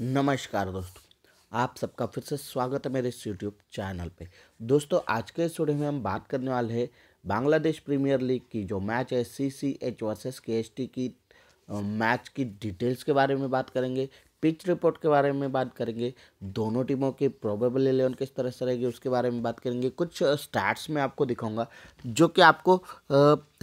नमस्कार दोस्तों आप सबका फिर से स्वागत है मेरे इस यूट्यूब चैनल पे दोस्तों आज के इस वीडियो में हम बात करने वाले हैं बांग्लादेश प्रीमियर लीग की जो मैच है C C H versus K S T की मैच की डिटेल्स के बारे में बात करेंगे पिच रिपोर्ट के बारे में बात करेंगे दोनों टीमों की प्रोबेबल इलेवन किस तरह से रहेगी उसके बारे में बात करेंगे कुछ स्टैट्स में आपको दिखाऊंगा जो कि आपको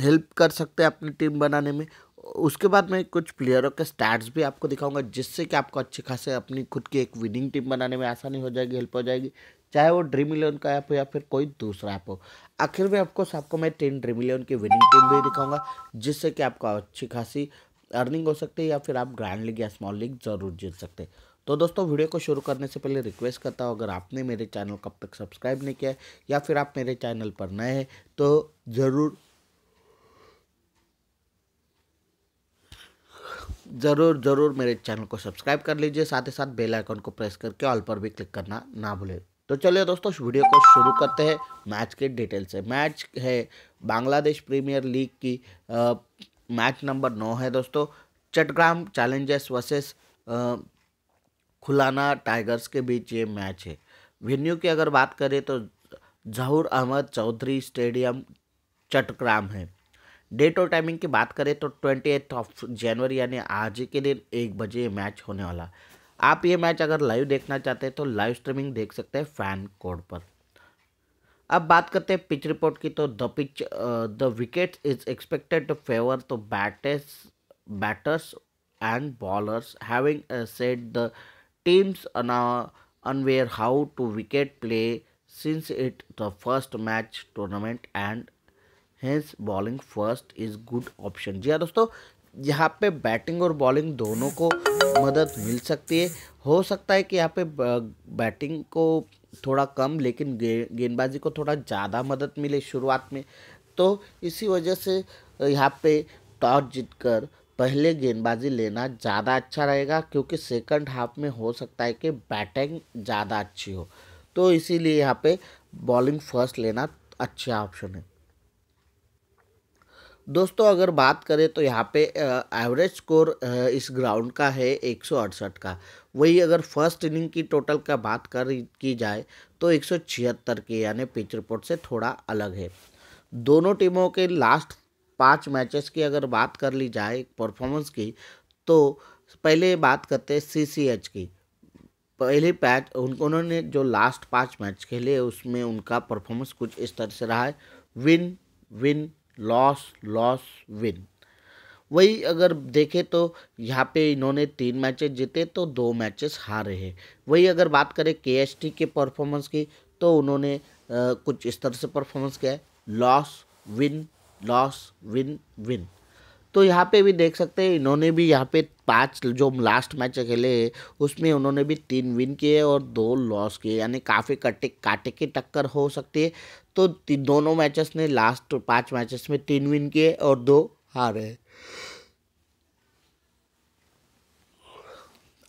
हेल्प कर सकते हैं अपनी टीम बनाने में उसके बाद मैं कुछ प्लेयरों के स्टैट्स भी आपको दिखाऊंगा जिससे कि आपको अच्छे खासे अपनी खुद की एक विनिंग टीम बनाने में आसानी हो जाएगी हेल्प हो जाएगी चाहे वो ड्रीम इलेवन का ऐप हो या फिर कोई दूसरा ऐप हो आखिर में ऑफकोर्स आपको मैं टेन ड्रीम इलेवन की विनिंग टीम भी दिखाऊंगा जिससे कि आपको अच्छी खासी अर्निंग हो सकती है या फिर आप ग्रैंड लीग या स्मॉल लीग ज़रूर जीत सकते हैं तो दोस्तों वीडियो को शुरू करने से पहले रिक्वेस्ट करता हूँ अगर आपने मेरे चैनल को अब तक सब्सक्राइब नहीं किया है या फिर आप मेरे चैनल पर नए हैं तो ज़रूर ज़रूर ज़रूर मेरे चैनल को सब्सक्राइब कर लीजिए साथ ही साथ बेल आइकन को प्रेस करके ऑल पर भी क्लिक करना ना भूलें तो चलिए दोस्तों वीडियो को शुरू करते हैं मैच के डिटेल से मैच है बांग्लादेश प्रीमियर लीग की आ, मैच नंबर नौ है दोस्तों Chattogram Challengers versus Khulna Tigers के बीच ये मैच है वेन्यू की अगर बात करें तो जहूर अहमद चौधरी स्टेडियम चटग्राम है डेट और टाइमिंग की बात करें तो ट्वेंटी एथ ऑफ जनवरी यानी आज के दिन एक बजे मैच होने वाला आप ये मैच अगर लाइव देखना चाहते हैं तो लाइव स्ट्रीमिंग देख सकते हैं फैन कोड पर अब बात करते हैं पिच रिपोर्ट की तो the pitch the wicket is expected to favour to batters batters and bowlers having set the teams unaware how to wicket play since it the first match tournament and hence bowling first is good option जी हाँ दोस्तों यहाँ पे batting और bowling दोनों को मदद मिल सकती है हो सकता है कि यहाँ पे बैटिंग को थोड़ा कम लेकिन गेंदबाजी को थोड़ा ज़्यादा मदद मिले शुरुआत में तो इसी वजह से यहाँ पे टॉस जीतकर पहले गेंदबाजी लेना ज़्यादा अच्छा रहेगा क्योंकि सेकंड हाफ में हो सकता है कि बैटिंग ज़्यादा अच्छी हो तो इसीलिए यहाँ पे बॉलिंग फर्स्ट लेना अच्छा ऑप्शन है दोस्तों अगर बात करें तो यहाँ पे एवरेज स्कोर इस ग्राउंड का है एक का वही अगर फर्स्ट इनिंग की टोटल का बात कर की जाए तो एक की यानी पिच रिपोर्ट से थोड़ा अलग है दोनों टीमों के लास्ट पाँच मैचेस की अगर बात कर ली जाए परफॉर्मेंस की तो पहले बात करते हैं सी की पहले पैच उन्होंने जो लास्ट पाँच मैच खेले उसमें उनका परफॉर्मेंस कुछ इस तरह से रहा है win win loss loss win वही अगर देखें तो यहाँ पे इन्होंने तीन मैचेस जीते तो दो मैचेस हारे हैं वही अगर बात करें के के परफॉर्मेंस की तो उन्होंने आ, कुछ इस तरह से परफॉर्मेंस किया है loss win loss win win तो यहाँ पे भी देख सकते हैं इन्होंने भी यहाँ पे पांच जो लास्ट मैच खेले उसमें उन्होंने भी तीन विन किए और दो लॉस किए यानी काफ़ी कटे काटे की टक्कर हो सकती है तो दोनों मैचेस ने लास्ट पांच मैचेस में तीन विन किए और दो हारे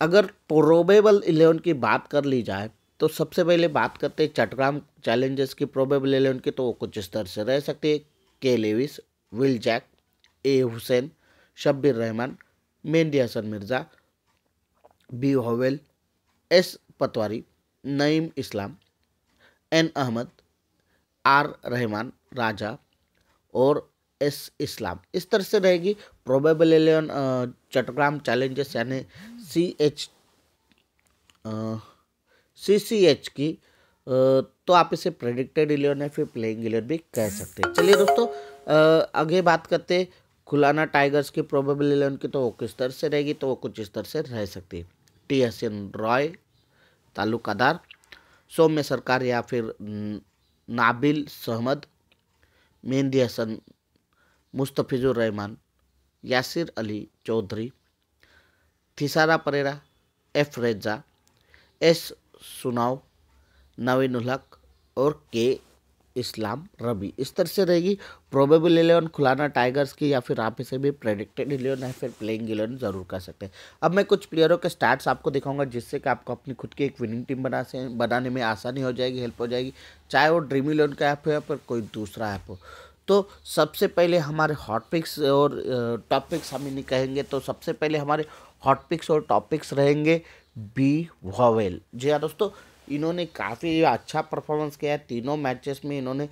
अगर प्रोबेबल इलेवन की बात कर ली जाए तो सबसे पहले बात करते हैं चटग्राम चैलेंजर्स की प्रोबेबल इलेवन की तो वो कुछ स्तर से रह सकती है K Lewis Will Jack A Hussain Shabbir Rahman Mehedi Hasan Mirza B Howell S Patwari Naeem Islam N Ahmed R Rahman Raja और एस इस्लाम इस तरह से रहेगी प्रोबेबल एलेवन चटग्राम चैलेंजेस यानी C H C C H की तो आप इसे प्रेडिक्टेड इलेवन या फिर प्लेइंग इलेवन भी कह सकते हैं चलिए दोस्तों आगे बात करते खुलाना टाइगर्स की प्रोबेबिलिटी उनकी तो वो किस तरह से रहेगी तो वो कुछ इस तरह से रह सकती है टी एन रॉय ताल्लुकादार सौम्य सरकार या फिर नाबिल सहमद मेहंदी हसन मुस्तफिजुर रहमान यासिर अली चौधरी थिसारा परेरा एफ रेजा एस सुनाव नवीन उलक और के इस्लाम रबी इस तरह से रहेगी प्रोबेबल इलेवन खुलाना टाइगर्स की या फिर आप इसे भी प्रेडिक्टेड इलेवन या फिर प्लेइंग इलेवन ज़रूर कर सकते हैं अब मैं कुछ प्लेयरों के स्टार्ट्स आपको दिखाऊंगा जिससे कि आपको अपनी खुद की एक विनिंग टीम बना से बनाने में आसानी हो जाएगी हेल्प हो जाएगी चाहे वो ड्रीम इलेवन का ऐप हो या फिर कोई दूसरा ऐप हो तो सबसे पहले हमारे हॉट पिक्स और टॉप पिक्स हम इन्हें कहेंगे तो सबसे पहले हमारे हॉट पिक्स और टॉप पिक्स रहेंगे बी वॉवेल जी हाँ दोस्तों इन्होंने काफ़ी अच्छा परफॉर्मेंस किया है तीनों मैचेस में इन्होंने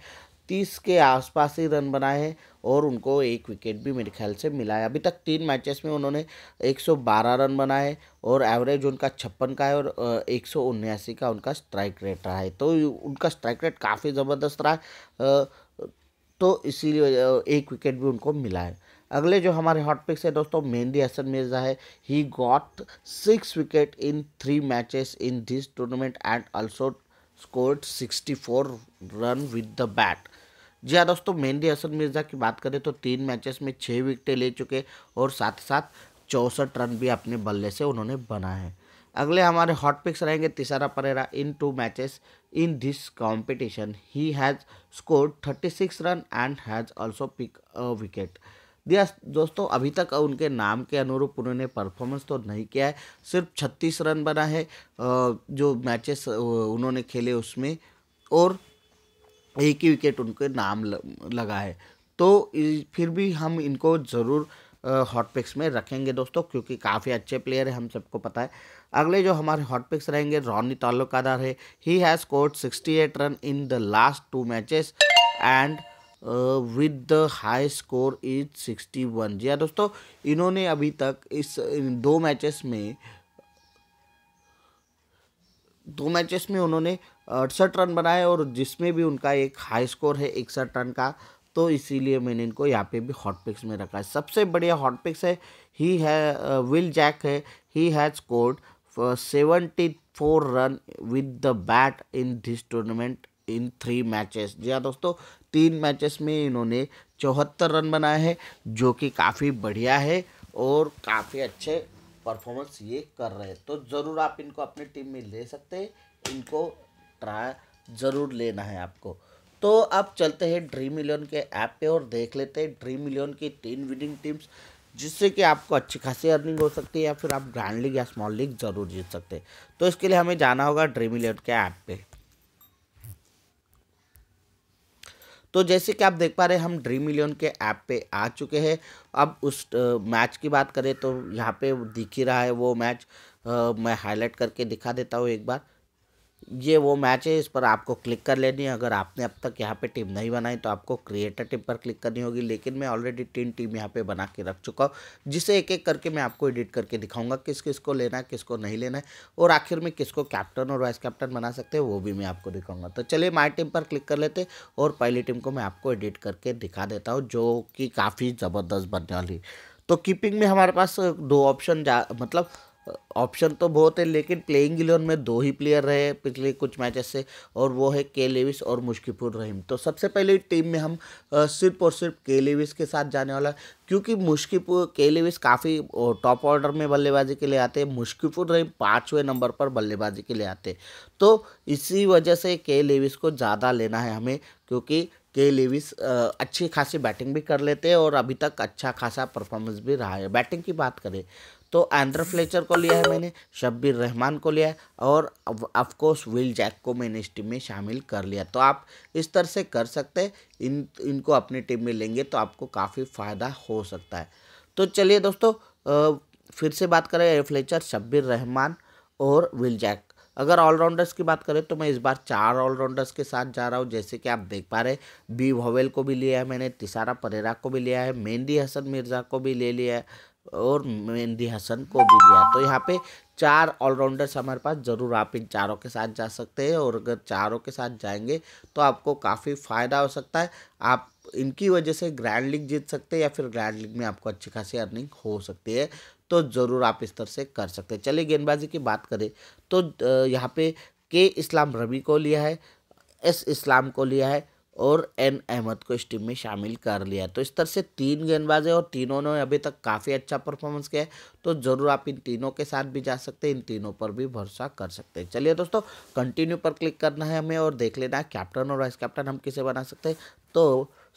तीस के आसपास ही रन बनाए हैं और उनको एक विकेट भी मेरे ख्याल से मिला है अभी तक तीन मैचेस में उन्होंने 112 रन बनाए और एवरेज उनका छप्पन का है और एक का उनका स्ट्राइक रेट रहा है तो उनका स्ट्राइक रेट काफ़ी ज़बरदस्त रहा है तो इसीलिए एक विकेट भी उनको मिला है अगले जो हमारे हॉट पिक्स है दोस्तों मेहंदी हसन मिर्जा है he got six wicket in three matches in this tournament and also scored 64 run with the bat जी हाँ दोस्तों मेहंदी हसन मिर्ज़ा की बात करें तो तीन मैचेस में छः विकेटें ले चुके और साथ साथ चौंसठ रन भी अपने बल्ले से उन्होंने बना है अगले हमारे हॉट पिक्स रहेंगे Thisara Perera in two matches in this competition he has scored 36 run and has also pick a wicket दिया दोस्तों अभी तक उनके नाम के अनुरूप उन्होंने परफॉर्मेंस तो नहीं किया है सिर्फ छत्तीस रन बना है जो मैचेस उन्होंने खेले उसमें और एक ही विकेट उनके नाम लगा है तो फिर भी हम इनको ज़रूर हॉट पिक्स में रखेंगे दोस्तों क्योंकि काफ़ी अच्छे प्लेयर हैं हम सबको पता है अगले जो हमारे हॉट पिक्स रहेंगे रॉनी तालुकादार है he has sixty eight run in the last two matches and with the high score is one जी हाँ दोस्तों इन्होंने अभी तक इस दो मैचेस में दो मैचेस में उन्होंने अड़सठ रन बनाए और जिसमें भी उनका एक हाई स्कोर है इकसठ रन का तो इसीलिए मैंने इनको यहाँ पे भी हॉट पिक्स में रखा है सबसे बढ़िया हॉट पिक्स है ही है विल जैक है he has scored seventy four run with the bat in this tournament in three matches जी हाँ दोस्तों तीन मैचेस में इन्होंने चौहत्तर रन बनाए हैं जो कि काफ़ी बढ़िया है और काफ़ी अच्छे परफॉर्मेंस ये कर रहे हैं तो ज़रूर आप इनको अपनी टीम में ले सकते हैं इनको ट्राई ज़रूर लेना है आपको तो अब चलते हैं ड्रीम इलेवन के ऐप पे और देख लेते हैं ड्रीम इलेवन की तीन विनिंग टीम्स जिससे कि आपको अच्छी खासी अर्निंग हो सकती है या फिर आप ग्रैंड लीग या स्मॉल लीग ज़रूर जीत सकते हैं तो इसके लिए हमें जाना होगा ड्रीम इलेवन के ऐप पर तो जैसे कि आप देख पा रहे हैं हम ड्रीम इलेवन के ऐप पे आ चुके हैं अब उस मैच की बात करें तो यहाँ पे दिख ही रहा है वो मैच आ, मैं हाईलाइट करके दिखा देता हूँ एक बार ये वो मैच है इस पर आपको क्लिक कर लेनी है अगर आपने अब तक यहाँ पे टीम नहीं बनाई तो आपको क्रिएटर टीम पर क्लिक करनी होगी लेकिन मैं ऑलरेडी तीन टीम यहाँ पे बना के रख चुका हूँ जिसे एक एक करके मैं आपको एडिट करके दिखाऊंगा किस किस को लेना है किसको नहीं लेना है और आखिर में किसको कैप्टन और वाइस कैप्टन बना सकते हैं वो भी मैं आपको दिखाऊंगा तो चलिए माई टीम पर क्लिक कर लेते और पहली टीम को मैं आपको एडिट करके दिखा देता हूँ जो कि काफ़ी ज़बरदस्त बनने वाली तो कीपिंग में हमारे पास दो ऑप्शन जा मतलब ऑप्शन तो बहुत है लेकिन प्लेइंग इलेवन में दो ही प्लेयर रहे पिछले कुछ मैचेस से और वो है के लेविस और मुश्किपुर रहीम तो सबसे पहले टीम में हम सिर्फ और सिर्फ के लेविस के साथ जाने वाला क्योंकि मुश्किपुर के लेविस काफ़ी टॉप ऑर्डर में बल्लेबाजी के लिए आते हैं मुश्किपुर रहीम पाँचवें नंबर पर बल्लेबाजी के लिए आते तो इसी वजह से के लेविस को ज़्यादा लेना है हमें क्योंकि के लेविस अच्छी खासी बैटिंग भी कर लेते हैं और अभी तक अच्छा खासा परफॉर्मेंस भी रहा है बैटिंग की बात करें तो आंद्र फ्लेचर को लिया है मैंने शब्बीर रहमान को लिया है और ऑफकोर्स विल जैक को मैंने इस टीम में शामिल कर लिया तो आप इस तरह से कर सकते इन इनको अपनी टीम में लेंगे तो आपको काफ़ी फ़ायदा हो सकता है तो चलिए दोस्तों फिर से बात करें एयर फ्लेचर शब्बीर रहमान और विल जैक अगर ऑलराउंडर्स की बात करें तो मैं इस बार चार ऑलराउंडर्स के साथ जा रहा हूँ जैसे कि आप देख पा रहे बी भवेल को भी लिया है मैंने तिसारा परेरा को भी लिया है मेहंदी हसन मिर्ज़ा को भी ले लिया है और मेहंदी हसन को भी दिया तो यहाँ पे चार ऑलराउंडर्स हमारे पास ज़रूर आप इन चारों के साथ जा सकते हैं और अगर चारों के साथ जाएंगे तो आपको काफ़ी फ़ायदा हो सकता है आप इनकी वजह से ग्रैंड लीग जीत सकते हैं या फिर ग्रैंड लीग में आपको अच्छी खासी अर्निंग हो सकती है तो ज़रूर आप इस तरह से कर सकते हैं चलिए गेंदबाजी की बात करें तो यहाँ पे के इस्लाम रवि को लिया है एस इस्लाम को लिया है और एन अहमद को इस टीम में शामिल कर लिया तो इस तरह से तीन गेंदबाज है और तीनों ने अभी तक काफ़ी अच्छा परफॉर्मेंस किया है तो ज़रूर आप इन तीनों के साथ भी जा सकते हैं इन तीनों पर भी भरोसा कर सकते हैं चलिए दोस्तों कंटिन्यू पर क्लिक करना है हमें और देख लेना है कैप्टन और वाइस कैप्टन हम किसे बना सकते हैं तो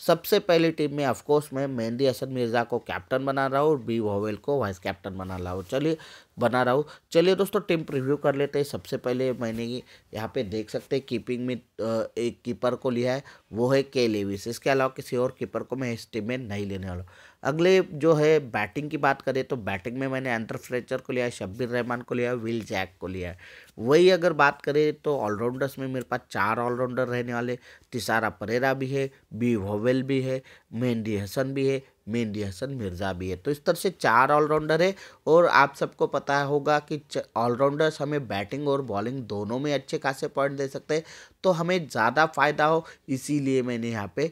सबसे पहली टीम में ऑफकोर्स मैं मेहंदी हसन मिर्ज़ा को कैप्टन बना रहा हूँ और बी वोवेल को वाइस कैप्टन बना रहा हूँ चलिए बना रहा हूँ चलिए दोस्तों टीम प्रीव्यू कर लेते हैं सबसे पहले मैंने यहाँ पे देख सकते हैं कीपिंग में एक कीपर को लिया है वो है के लेविस इसके अलावा किसी और कीपर को मैं इस टीम में नहीं लेने वाला अगले जो है बैटिंग की बात करें तो बैटिंग में मैंने एंटर फ्रेचर को लिया है शब्बीर रहमान को लिया विल जैक को लिया है वही अगर बात करें तो ऑलराउंडर्स में मेरे पास चार ऑलराउंडर रहने वाले तिसारा परेरा भी है बी वोवेल भी है मेहंदी हसन भी है मेहंदी हसन मिर्ज़ा भी है तो इस तरह से चार ऑलराउंडर है और आप सबको पता होगा कि ऑलराउंडर्स हमें बैटिंग और बॉलिंग दोनों में अच्छे खासे पॉइंट दे सकते हैं तो हमें ज़्यादा फ़ायदा हो इसीलिए मैंने यहाँ पे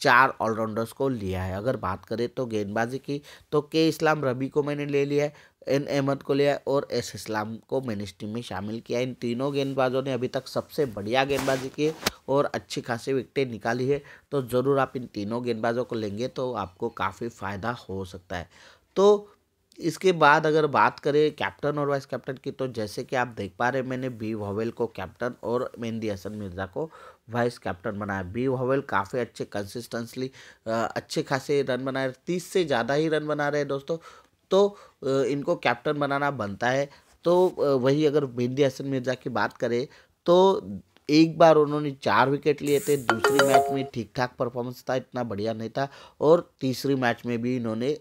चार ऑलराउंडर्स को लिया है अगर बात करें तो गेंदबाजी की तो के इस्लाम रबी को मैंने ले लिया है एन अहमद को लिया और एस इस्लाम को मेन टीम में शामिल किया इन तीनों गेंदबाजों ने अभी तक सबसे बढ़िया गेंदबाजी की और अच्छी खासी विकटें निकाली है तो ज़रूर आप इन तीनों गेंदबाजों को लेंगे तो आपको काफ़ी फ़ायदा हो सकता है तो इसके बाद अगर बात करें कैप्टन और वाइस कैप्टन की तो जैसे कि आप देख पा रहे मैंने बी वोवेल को कैप्टन और मेहंदी हसन मिर्ज़ा को वाइस कैप्टन बनाया बी वोवेल काफ़ी अच्छे कंसिस्टेंसली अच्छे खासे रन बनाए तीस से ज़्यादा ही रन बना रहे हैं दोस्तों तो इनको कैप्टन बनाना बनता है तो वही अगर मेहंदी हसन मिर्जा की बात करें तो एक बार उन्होंने चार विकेट लिए थे दूसरी मैच में ठीक ठाक परफॉर्मेंस था इतना बढ़िया नहीं था और तीसरी मैच में भी इन्होंने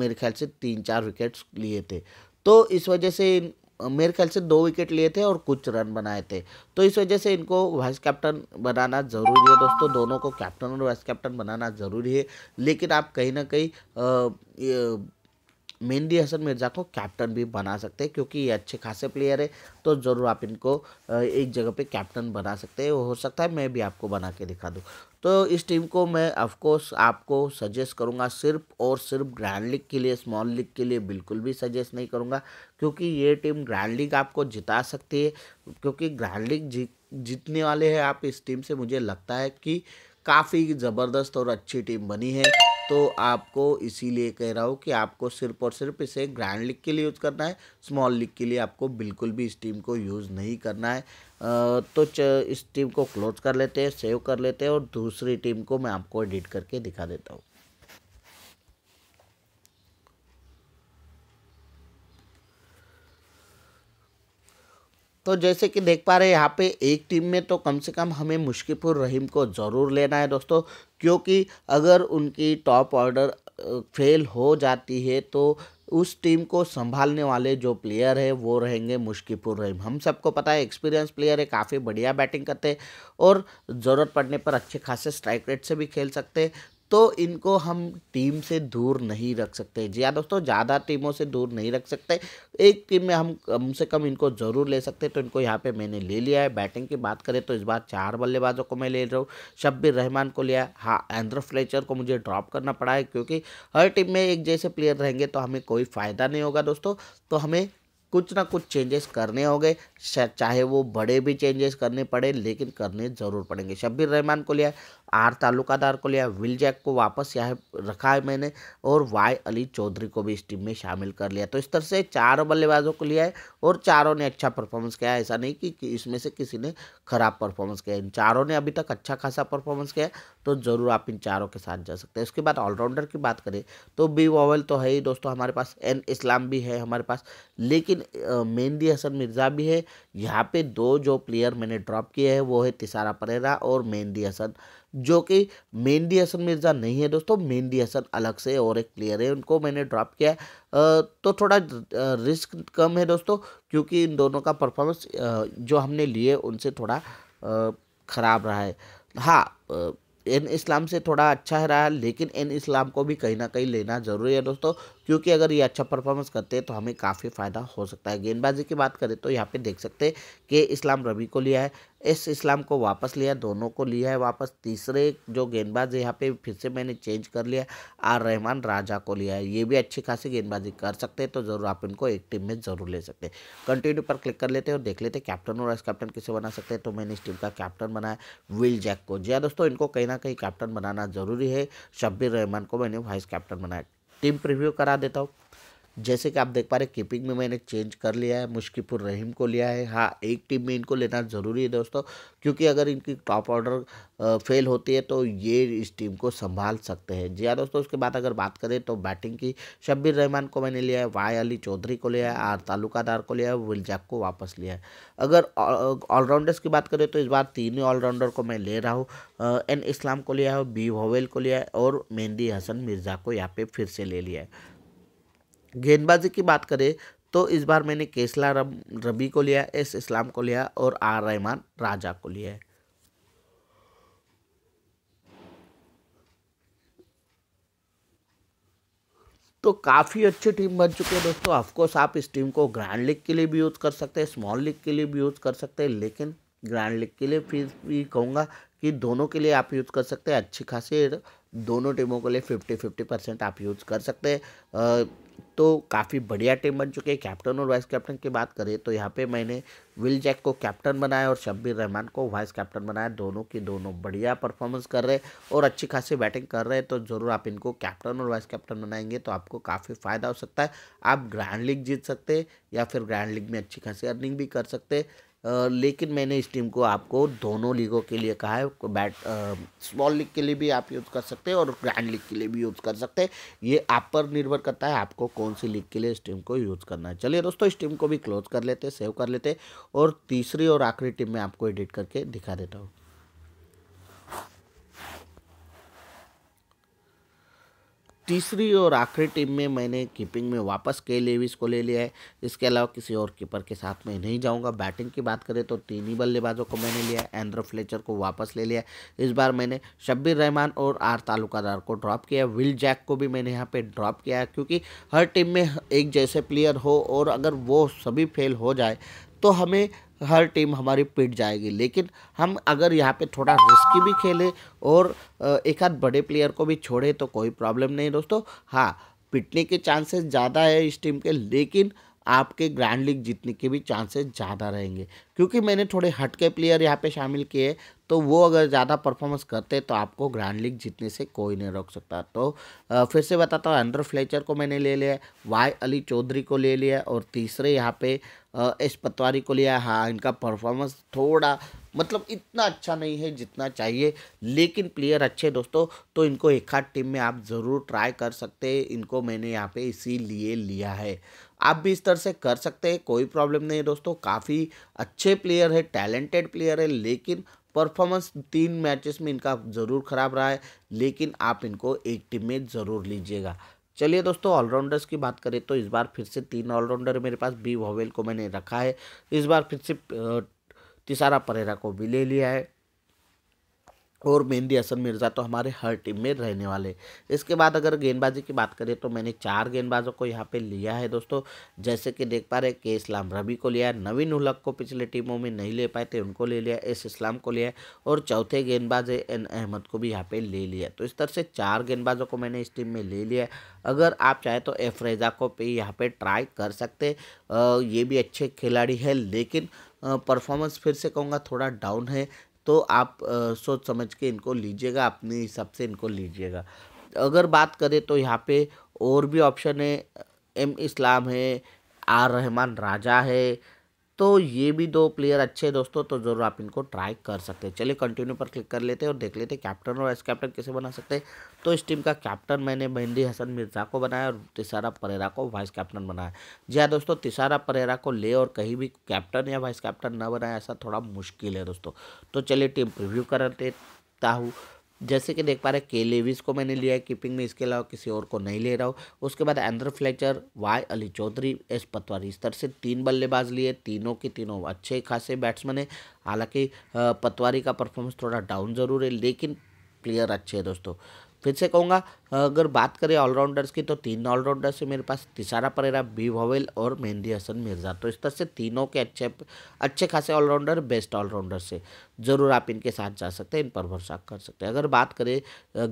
मेरे ख्याल से तीन चार विकेट्स लिए थे तो इस वजह से मेरे ख्याल से दो विकेट लिए थे और कुछ रन बनाए थे तो इस वजह से इनको वाइस कैप्टन बनाना ज़रूरी है दोस्तों दोनों को कैप्टन और वाइस कैप्टन बनाना ज़रूरी है लेकिन आप कहीं ना कहीं मेहंदी हसन मिर्ज़ा को कैप्टन भी बना सकते हैं क्योंकि ये अच्छे खासे प्लेयर है तो ज़रूर आप इनको एक जगह पे कैप्टन बना सकते हैं हो सकता है मैं भी आपको बना के दिखा दूँ तो इस टीम को मैं ऑफकोर्स आपको सजेस्ट करूँगा सिर्फ और सिर्फ ग्रैंड लीग के लिए स्मॉल लीग के लिए बिल्कुल भी सजेस्ट नहीं करूँगा क्योंकि ये टीम ग्रैंड लीग आपको जिता सकती है क्योंकि ग्रैंड लीग जीतने वाले हैं आप इस टीम से मुझे लगता है कि काफ़ी ज़बरदस्त और अच्छी टीम बनी है तो आपको इसीलिए कह रहा हूँ कि आपको सिर्फ और सिर्फ इसे ग्रैंड लिक के लिए यूज़ करना है स्मॉल लिक के लिए आपको बिल्कुल भी इस टीम को यूज़ नहीं करना है तो इस टीम को क्लोज कर लेते हैं सेव कर लेते हैं और दूसरी टीम को मैं आपको एडिट करके दिखा देता हूँ तो जैसे कि देख पा रहे हैं यहाँ पे एक टीम में तो कम से कम हमें मुश्किपुर रहीम को ज़रूर लेना है दोस्तों क्योंकि अगर उनकी टॉप ऑर्डर फेल हो जाती है तो उस टीम को संभालने वाले जो प्लेयर है वो रहेंगे मुश्किपुर रहीम हम सबको पता है एक्सपीरियंस प्लेयर है काफ़ी बढ़िया बैटिंग करते हैं और ज़रूरत पड़ने पर अच्छे खासे स्ट्राइक रेट से भी खेल सकते हैं तो इनको हम टीम से दूर नहीं रख सकते जी हाँ दोस्तों ज़्यादा टीमों से दूर नहीं रख सकते एक टीम में हम कम से कम इनको ज़रूर ले सकते तो इनको यहाँ पे मैंने ले लिया है बैटिंग की बात करें तो इस बार चार बल्लेबाजों को मैं ले रहा हूँ शब्बीर रहमान को लिया हाँ एंद्र फ्लेचर को मुझे ड्रॉप करना पड़ा है क्योंकि हर टीम में एक जैसे प्लेयर रहेंगे तो हमें कोई फ़ायदा नहीं होगा दोस्तों तो हमें कुछ ना कुछ चेंजेस करने होंगे चाहे वो बड़े भी चेंजेस करने पड़े लेकिन करने ज़रूर पड़ेंगे शब्बीर रहमान को लिया आर तालुकादार को लिया विल जैक को वापस यहाँ रखा है मैंने और वाई अली चौधरी को भी इस टीम में शामिल कर लिया तो इस तरह से चार बल्लेबाजों को लिया है और चारों ने अच्छा परफॉर्मेंस किया ऐसा नहीं कि, कि इसमें से किसी ने खराब परफॉर्मेंस किया इन चारों ने अभी तक अच्छा खासा परफॉर्मेंस किया तो ज़रूर आप इन चारों के साथ जा सकते हैं उसके बाद ऑलराउंडर की बात करें तो बी वॉवल तो है ही दोस्तों हमारे पास एन इस्लाम भी है हमारे पास लेकिन मेहंदी हसन मिर्ज़ा भी है यहाँ पे दो जो प्लेयर मैंने ड्रॉप किए हैं वो है तिसारा परेरा और मेहंदी हसन जो कि मेहंदी हसन मिर्ज़ा नहीं है दोस्तों मेहंदी हसन अलग से और एक प्लेयर है उनको मैंने ड्रॉप किया है तो थोड़ा रिस्क कम है दोस्तों क्योंकि इन दोनों का परफॉर्मेंस जो हमने लिए उनसे थोड़ा ख़राब रहा है हाँ एन इस्लाम से थोड़ा अच्छा है रहा लेकिन एन इस्लाम को भी कहीं ना कहीं लेना ज़रूरी है दोस्तों क्योंकि अगर ये अच्छा परफॉर्मेंस करते हैं तो हमें काफ़ी फ़ायदा हो सकता है गेंदबाजी की बात करें तो यहाँ पे देख सकते हैं कि इस्लाम रवि को लिया है एस इस्लाम को वापस लिया दोनों को लिया है वापस तीसरे जो गेंदबाज यहाँ पे फिर से मैंने चेंज कर लिया आर रहमान राजा को लिया है ये भी अच्छी खासी गेंदबाजी कर सकते हैं तो ज़रूर आप इनको एक टीम में ज़रूर ले सकते हैं कंटिन्यू पर क्लिक कर लेते हैं और देख लेते हैं कैप्टन और वाइस कैप्टन किसे बना सकते हैं तो मैंने इस टीम का कैप्टन बनाया विल जैक को जी हाँ दोस्तों इनको कहीं ना कहीं कैप्टन बनाना ज़रूरी है शब्बीर रहमान को मैंने वाइस कैप्टन बनाया टीम प्रिव्यू करा देता हूँ जैसे कि आप देख पा रहे कीपिंग में मैंने चेंज कर लिया है मुश्किपुर रहीम को लिया है हाँ एक टीम में इनको लेना ज़रूरी है दोस्तों क्योंकि अगर इनकी टॉप ऑर्डर फेल होती है तो ये इस टीम को संभाल सकते हैं जी हाँ दोस्तों उसके बाद अगर बात करें तो बैटिंग की शब्बीर रहमान को मैंने लिया है वाई अली चौधरी को लिया है आर तालुकादार को लिया है विलजाक को वापस लिया है अगर ऑलराउंडर्स की बात करें तो इस बार तीन ही ऑलराउंडर को मैं ले रहा हूँ एन इस्लाम को लिया है बी होवेल को लिया है और मेहंदी हसन मिर्ज़ा को यहाँ पे फिर से ले लिया है गेंदबाजी की बात करें तो इस बार मैंने केसला रब, रबी को लिया एस इस्लाम को लिया और आर रहमान राजा को लिया तो काफ़ी अच्छी टीम बन चुकी है दोस्तों ऑफकोर्स आप इस टीम को ग्रैंड लीग के लिए भी यूज़ कर सकते हैं स्मॉल लीग के लिए भी यूज़ कर सकते हैं लेकिन ग्रैंड लीग के लिए फिर भी कहूँगा कि दोनों के लिए आप यूज़ कर सकते हैं अच्छी खासी दोनों टीमों के लिए फिफ्टी फिफ्टी परसेंट आप यूज़ कर सकते हैं तो काफ़ी बढ़िया टीम बन चुकी है कैप्टन और वाइस कैप्टन की बात करें तो यहाँ पे मैंने विल जैक को कैप्टन बनाया और शब्बीर रहमान को वाइस कैप्टन बनाया दोनों की दोनों बढ़िया परफॉर्मेंस कर रहे और अच्छी खासी बैटिंग कर रहे हैं तो ज़रूर आप इनको कैप्टन और वाइस कैप्टन बनाएंगे तो आपको काफ़ी फ़ायदा हो सकता है आप ग्रैंड लीग जीत सकते या फिर ग्रैंड लीग में अच्छी खासी अर्निंग भी कर सकते लेकिन मैंने इस टीम को आपको दोनों लीगों के लिए कहा है बैट स्मॉल लीग के लिए भी आप यूज़ कर सकते हैं और ग्रैंड लीग के लिए भी यूज़ कर सकते हैं ये आप पर निर्भर करता है आपको कौन सी लीग के लिए इस टीम को यूज़ करना है चलिए दोस्तों इस टीम को भी क्लोज कर लेते सेव कर लेते और तीसरी और आखिरी टीम में आपको एडिट करके दिखा देता हूँ तीसरी और आखिरी टीम में मैंने कीपिंग में वापस के लेविस को ले लिया है इसके अलावा किसी और कीपर के साथ में नहीं जाऊंगा बैटिंग की बात करें तो तीन ही बल्लेबाजों को मैंने लिया एंड्रो फ्लेचर को वापस ले लिया इस बार मैंने शब्बीर रहमान और आर तालुकादार को ड्रॉप किया विल जैक को भी मैंने यहाँ पर ड्रॉप किया क्योंकि हर टीम में एक जैसे प्लेयर हो और अगर वो सभी फेल हो जाए तो हमें हर टीम हमारी पिट जाएगी लेकिन हम अगर यहाँ पे थोड़ा रिस्की भी खेले और एक आध बड़े प्लेयर को भी छोड़े तो कोई प्रॉब्लम नहीं दोस्तों हाँ पिटने के चांसेस ज़्यादा है इस टीम के लेकिन आपके ग्रैंड लीग जीतने के भी चांसेस ज़्यादा रहेंगे क्योंकि मैंने थोड़े हटके प्लेयर यहाँ पे शामिल किए तो वो अगर ज़्यादा परफॉर्मेंस करते तो आपको ग्रैंड लीग जीतने से कोई नहीं रोक सकता तो फिर से बताता हूँ एंड्रो फ्लेचर को मैंने ले लिया वाई अली चौधरी को ले लिया और तीसरे यहाँ पे एस पतवारी को लिया हाँ इनका परफॉर्मेंस थोड़ा मतलब इतना अच्छा नहीं है जितना चाहिए लेकिन प्लेयर अच्छे दोस्तों तो इनको एक आध टीम में आप ज़रूर ट्राई कर सकते हैं इनको मैंने यहाँ पे इसीलिए लिया है आप भी इस तरह से कर सकते हैं कोई प्रॉब्लम नहीं है दोस्तों काफ़ी अच्छे प्लेयर है टैलेंटेड प्लेयर है लेकिन परफॉर्मेंस तीन मैचेस में इनका ज़रूर ख़राब रहा है लेकिन आप इनको एक टीम में ज़रूर लीजिएगा चलिए दोस्तों ऑलराउंडर्स की बात करें तो इस बार फिर से तीन ऑलराउंडर मेरे पास बी वोवेल को मैंने रखा है इस बार फिर से तिसारा परेरा को भी ले लिया है और मेहंदी हसन मिर्ज़ा तो हमारे हर टीम में रहने वाले इसके बाद अगर गेंदबाजी की बात करें तो मैंने चार गेंदबाजों को यहाँ पे लिया है दोस्तों जैसे कि देख पा रहे के इस्लाम रबी को लिया है नवीन उलक को पिछले टीमों में नहीं ले पाए थे उनको ले लिया एस इस्लाम को लिया और चौथे गेंदबाज एन अहमद को भी यहाँ पर ले लिया तो इस तरह से चार गेंदबाजों को मैंने इस टीम में ले लिया अगर आप चाहें तो एफरेजा को भी यहाँ पर ट्राई कर सकते ये भी अच्छे खिलाड़ी है लेकिन परफॉर्मेंस फिर से कहूँगा थोड़ा डाउन है तो आप सोच समझ के इनको लीजिएगा अपने हिसाब से इनको लीजिएगा अगर बात करें तो यहाँ पे और भी ऑप्शन है एम इस्लाम है आर रहमान राजा है तो ये भी दो प्लेयर अच्छे हैं दोस्तों तो ज़रूर आप इनको ट्राई कर सकते हैं चलिए कंटिन्यू पर क्लिक कर लेते हैं और देख लेते हैं कैप्टन और वाइस कैप्टन कैसे बना सकते हैं तो इस टीम का कैप्टन मैंने मेहंदी हसन मिर्ज़ा को बनाया और तिसारा परेरा को वाइस कैप्टन बनाया जी हाँ दोस्तों तिसारा परेरा को ले और कहीं भी कैप्टन या वाइस कैप्टन न बनाए ऐसा थोड़ा मुश्किल है दोस्तों तो चलिए टीम प्रिव्यू करते हूँ जैसे कि देख पा रहे हैं के लेविस को मैंने लिया है कीपिंग में इसके अलावा किसी और को नहीं ले रहा हूँ उसके बाद Andre Fletcher Y Ali Chowdhury S Patwari इस तरह से तीन बल्लेबाज लिए तीनों के तीनों अच्छे खासे बैट्समैन है हालांकि पतवारी का परफॉर्मेंस थोड़ा डाउन ज़रूर है लेकिन प्लेयर अच्छे है दोस्तों फिर से कहूँगा अगर बात करें ऑलराउंडर्स की तो तीन ऑलराउंडर्स है मेरे पास तिशारा परेरा बी भवेल और मेहंदी हसन मिर्ज़ा तो इस तरह से तीनों के अच्छे अच्छे खासे ऑलराउंडर बेस्ट ऑलराउंडर से ज़रूर आप इनके साथ जा सकते हैं इन पर भरोसा कर सकते हैं अगर बात करें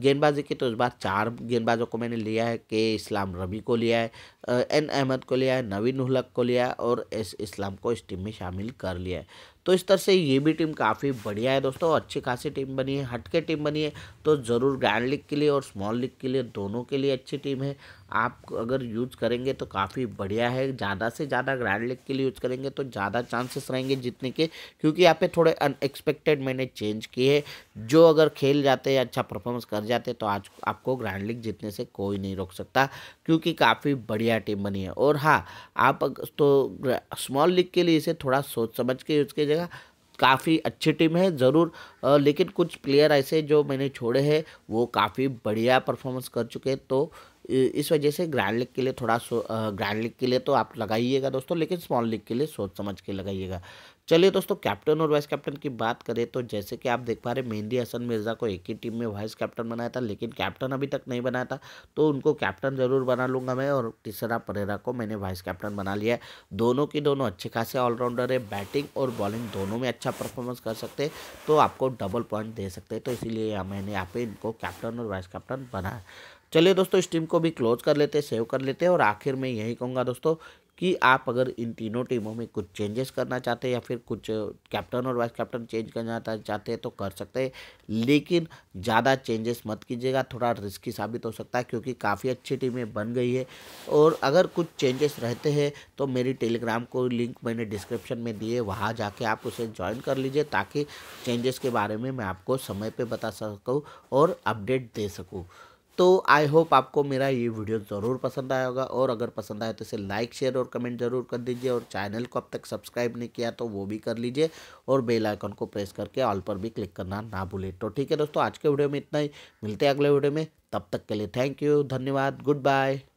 गेंदबाजी की तो इस बार चार गेंदबाजों को मैंने लिया है के इस्लाम रवि को लिया है एन अहमद को लिया है नवीन उलक को लिया है और एस इस्लाम को इस टीम में शामिल कर लिया है तो इस तरह से ये भी टीम काफ़ी बढ़िया है दोस्तों अच्छी खासी टीम बनी है हटके टीम बनी है तो ज़रूर ग्रैंड लीग के लिए और स्मॉल लीग के लिए दोनों के लिए अच्छी टीम है आप अगर यूज़ करेंगे तो काफ़ी बढ़िया है ज़्यादा से ज़्यादा ग्रैंड लीग के लिए यूज़ करेंगे तो ज़्यादा चांसेस रहेंगे जीतने के क्योंकि यहाँ पे थोड़े अनएक्सपेक्टेड मैंने चेंज किए हैं जो अगर खेल जाते हैं अच्छा परफॉर्मेंस कर जाते तो आज आपको ग्रैंड लीग जीतने से कोई नहीं रोक सकता क्योंकि काफ़ी बढ़िया टीम बनी है और हाँ आप तो स्मॉल लीग के लिए इसे थोड़ा सोच समझ के यूज़ कीजिएगा काफ़ी अच्छी टीम है ज़रूर लेकिन कुछ प्लेयर ऐसे जो मैंने छोड़े हैं वो काफ़ी बढ़िया परफॉर्मेंस कर चुके हैं तो इस वजह से ग्रैंड लीग के लिए थोड़ा ग्रैंड लीग के लिए तो आप लगाइएगा दोस्तों लेकिन स्मॉल लीग के लिए सोच समझ के लगाइएगा चलिए दोस्तों कैप्टन और वाइस कैप्टन की बात करें तो जैसे कि आप देख पा रहे मेहंदी हसन मिर्ज़ा को एक ही टीम में वाइस कैप्टन बनाया था लेकिन कैप्टन अभी तक नहीं बनाया था तो उनको कैप्टन ज़रूर बना लूँगा मैं और तीसरा परेरा को मैंने वाइस कैप्टन बना लिया है दोनों की दोनों अच्छे खासे ऑलराउंडर है बैटिंग और बॉलिंग दोनों में अच्छा परफॉर्मेंस कर सकते तो आपको डबल पॉइंट दे सकते हैं तो इसीलिए मैंने यहाँ पे इनको कैप्टन और वाइस कैप्टन बनाया चलिए दोस्तों इस टीम को भी क्लोज कर लेते हैं सेव कर लेते हैं और आखिर में यही कहूँगा दोस्तों कि आप अगर इन तीनों टीमों में कुछ चेंजेस करना चाहते हैं या फिर कुछ कैप्टन और वाइस कैप्टन चेंज करना चाहते हैं तो कर सकते हैं लेकिन ज़्यादा चेंजेस मत कीजिएगा थोड़ा रिस्की साबित हो सकता है क्योंकि काफ़ी अच्छी टीमें बन गई है और अगर कुछ चेंजेस रहते हैं तो मेरी टेलीग्राम को लिंक मैंने डिस्क्रिप्शन में दिए वहाँ जाके आप उसे ज्वाइन कर लीजिए ताकि चेंजेस के बारे में मैं आपको समय पर बता सकूँ और अपडेट दे सकूँ तो आई होप आपको मेरा ये वीडियो ज़रूर पसंद आया होगा और अगर पसंद आया तो इसे लाइक शेयर और कमेंट ज़रूर कर दीजिए और चैनल को अब तक सब्सक्राइब नहीं किया तो वो भी कर लीजिए और बेल आइकन को प्रेस करके ऑल पर भी क्लिक करना ना भूले तो ठीक है दोस्तों आज के वीडियो में इतना ही मिलते हैं अगले वीडियो में तब तक के लिए थैंक यू धन्यवाद गुड बाय